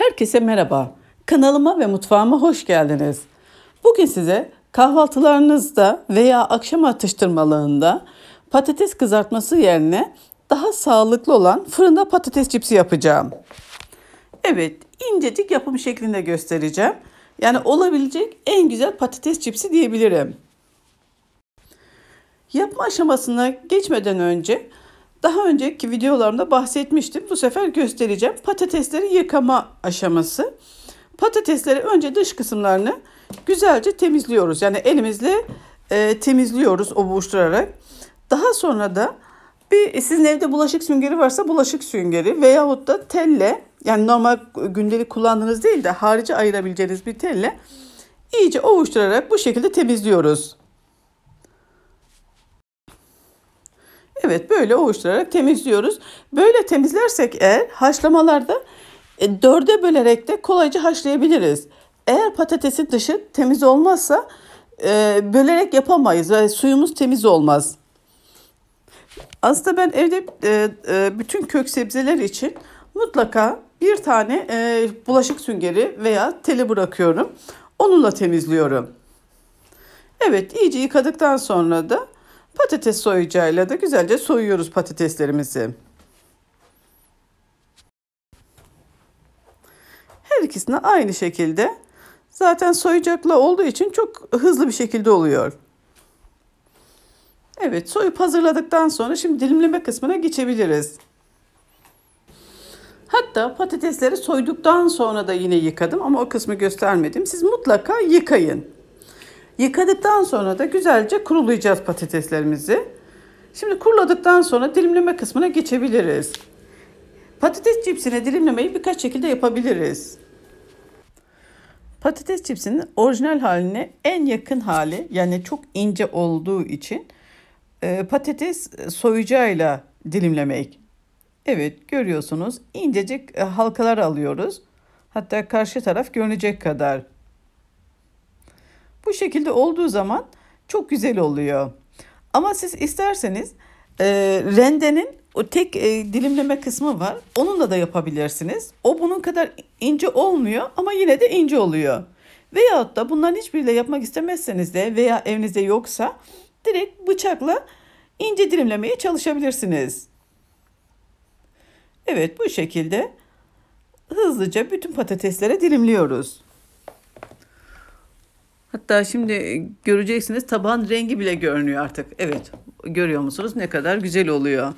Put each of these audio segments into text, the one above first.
Herkese merhaba. Kanalıma ve mutfağıma hoş geldiniz. Bugün size kahvaltılarınızda veya akşam atıştırmalığında patates kızartması yerine daha sağlıklı olan fırında patates cipsi yapacağım. Evet, incecik yapım şeklinde göstereceğim. Yani olabilecek en güzel patates cipsi diyebilirim. Yapma aşamasına geçmeden önce daha önceki videolarımda bahsetmiştim. Bu sefer göstereceğim. Patatesleri yıkama aşaması. Patatesleri önce dış kısımlarını güzelce temizliyoruz. Yani elimizle e, temizliyoruz ovuşturarak. Daha sonra da bir sizin evde bulaşık süngeri varsa bulaşık süngeri veyahut da telle yani normal gündelik kullandığınız değil de harici ayırabileceğiniz bir telle iyice ovuşturarak bu şekilde temizliyoruz. Evet böyle ovuşturarak temizliyoruz. Böyle temizlersek eğer haşlamalarda e, dörde bölerek de kolayca haşlayabiliriz. Eğer patatesin dışı temiz olmazsa e, bölerek yapamayız ve yani suyumuz temiz olmaz. Aslında ben evde e, e, bütün kök sebzeler için mutlaka bir tane e, bulaşık süngeri veya teli bırakıyorum. Onunla temizliyorum. Evet iyice yıkadıktan sonra da Patates soyacağıyla da güzelce soyuyoruz patateslerimizi. Her ikisini aynı şekilde zaten soyacakla olduğu için çok hızlı bir şekilde oluyor. Evet soyup hazırladıktan sonra şimdi dilimleme kısmına geçebiliriz. Hatta patatesleri soyduktan sonra da yine yıkadım ama o kısmı göstermedim. Siz mutlaka yıkayın. Yıkadıktan sonra da güzelce kurulayacağız patateslerimizi. Şimdi kuruladıktan sonra dilimleme kısmına geçebiliriz. Patates cipsine dilimlemeyi birkaç şekilde yapabiliriz. Patates cipsinin orijinal haline en yakın hali yani çok ince olduğu için e, patates soyacağıyla dilimlemek. Evet görüyorsunuz incecik e, halkalar alıyoruz. Hatta karşı taraf görünecek kadar bu şekilde olduğu zaman çok güzel oluyor. Ama siz isterseniz e, rendenin o tek e, dilimleme kısmı var. Onunla da yapabilirsiniz. O bunun kadar ince olmuyor ama yine de ince oluyor. Veyahut da bunların hiçbiriyle yapmak istemezseniz de veya evinizde yoksa direkt bıçakla ince dilimlemeye çalışabilirsiniz. Evet bu şekilde hızlıca bütün patateslere dilimliyoruz. Hatta şimdi göreceksiniz taban rengi bile görünüyor artık. Evet görüyor musunuz ne kadar güzel oluyor.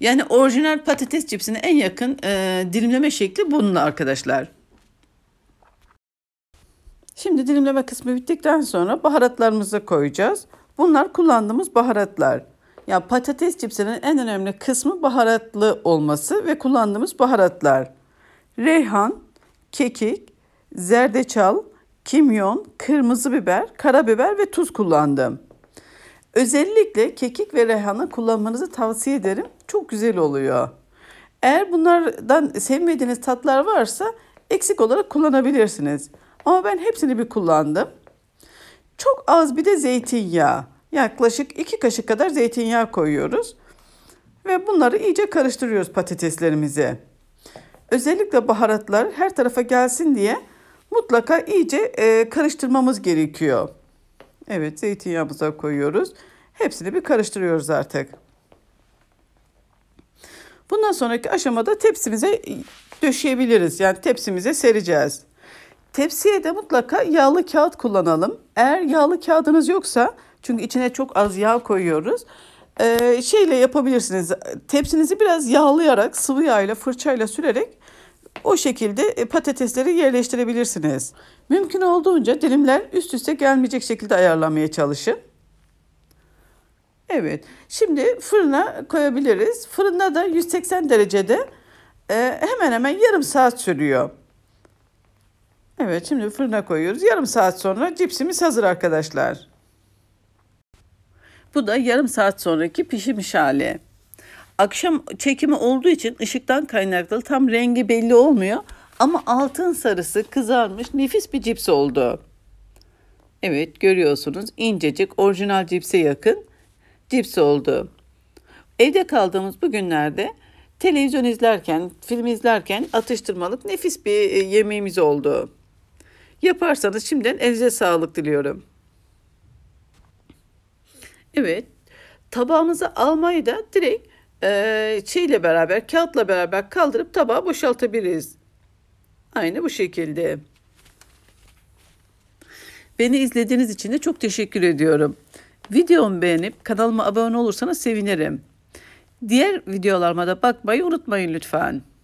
Yani orijinal patates cipsine en yakın e, dilimleme şekli bununla arkadaşlar. Şimdi dilimleme kısmı bittikten sonra baharatlarımızı koyacağız. Bunlar kullandığımız baharatlar. Ya patates cipsinin en önemli kısmı baharatlı olması ve kullandığımız baharatlar. Reyhan, kekik, zerdeçal, kimyon, kırmızı biber, karabiber ve tuz kullandım. Özellikle kekik ve rehana kullanmanızı tavsiye ederim. Çok güzel oluyor. Eğer bunlardan sevmediğiniz tatlar varsa eksik olarak kullanabilirsiniz. Ama ben hepsini bir kullandım. Çok az bir de zeytinyağı. Yaklaşık 2 kaşık kadar zeytinyağı koyuyoruz. Ve bunları iyice karıştırıyoruz patateslerimizi. Özellikle baharatlar her tarafa gelsin diye mutlaka iyice e, karıştırmamız gerekiyor. Evet zeytinyağımıza koyuyoruz. Hepsini bir karıştırıyoruz artık. Bundan sonraki aşamada tepsimize e, döşeyebiliriz. Yani tepsimize sereceğiz. Tepsiye de mutlaka yağlı kağıt kullanalım. Eğer yağlı kağıdınız yoksa çünkü içine çok az yağ koyuyoruz. Ee, şeyle yapabilirsiniz. Tepsinizi biraz yağlayarak sıvı yağ ile fırçayla sürerek o şekilde e, patatesleri yerleştirebilirsiniz. Mümkün olduğunca dilimler üst üste gelmeyecek şekilde ayarlamaya çalışın. Evet. Şimdi fırına koyabiliriz. Fırında da 180 derecede e, hemen hemen yarım saat sürüyor. Evet şimdi fırına koyuyoruz. Yarım saat sonra cipsimiz hazır arkadaşlar. Bu da yarım saat sonraki pişmiş hali. Akşam çekimi olduğu için ışıktan kaynaklı tam rengi belli olmuyor. Ama altın sarısı kızarmış nefis bir cips oldu. Evet görüyorsunuz incecik orijinal cipse yakın cips oldu. Evde kaldığımız bu günlerde televizyon izlerken, film izlerken atıştırmalık nefis bir e, yemeğimiz oldu. Yaparsanız şimdiden elinize sağlık diliyorum. Evet, tabağımızı almayı da direkt e, şeyle beraber kağıtla beraber kaldırıp tabağa boşaltabiliriz. Aynı bu şekilde. Beni izlediğiniz için de çok teşekkür ediyorum. Videomu beğenip kanalıma abone olursanız sevinirim. Diğer videolarıma da bakmayı unutmayın lütfen.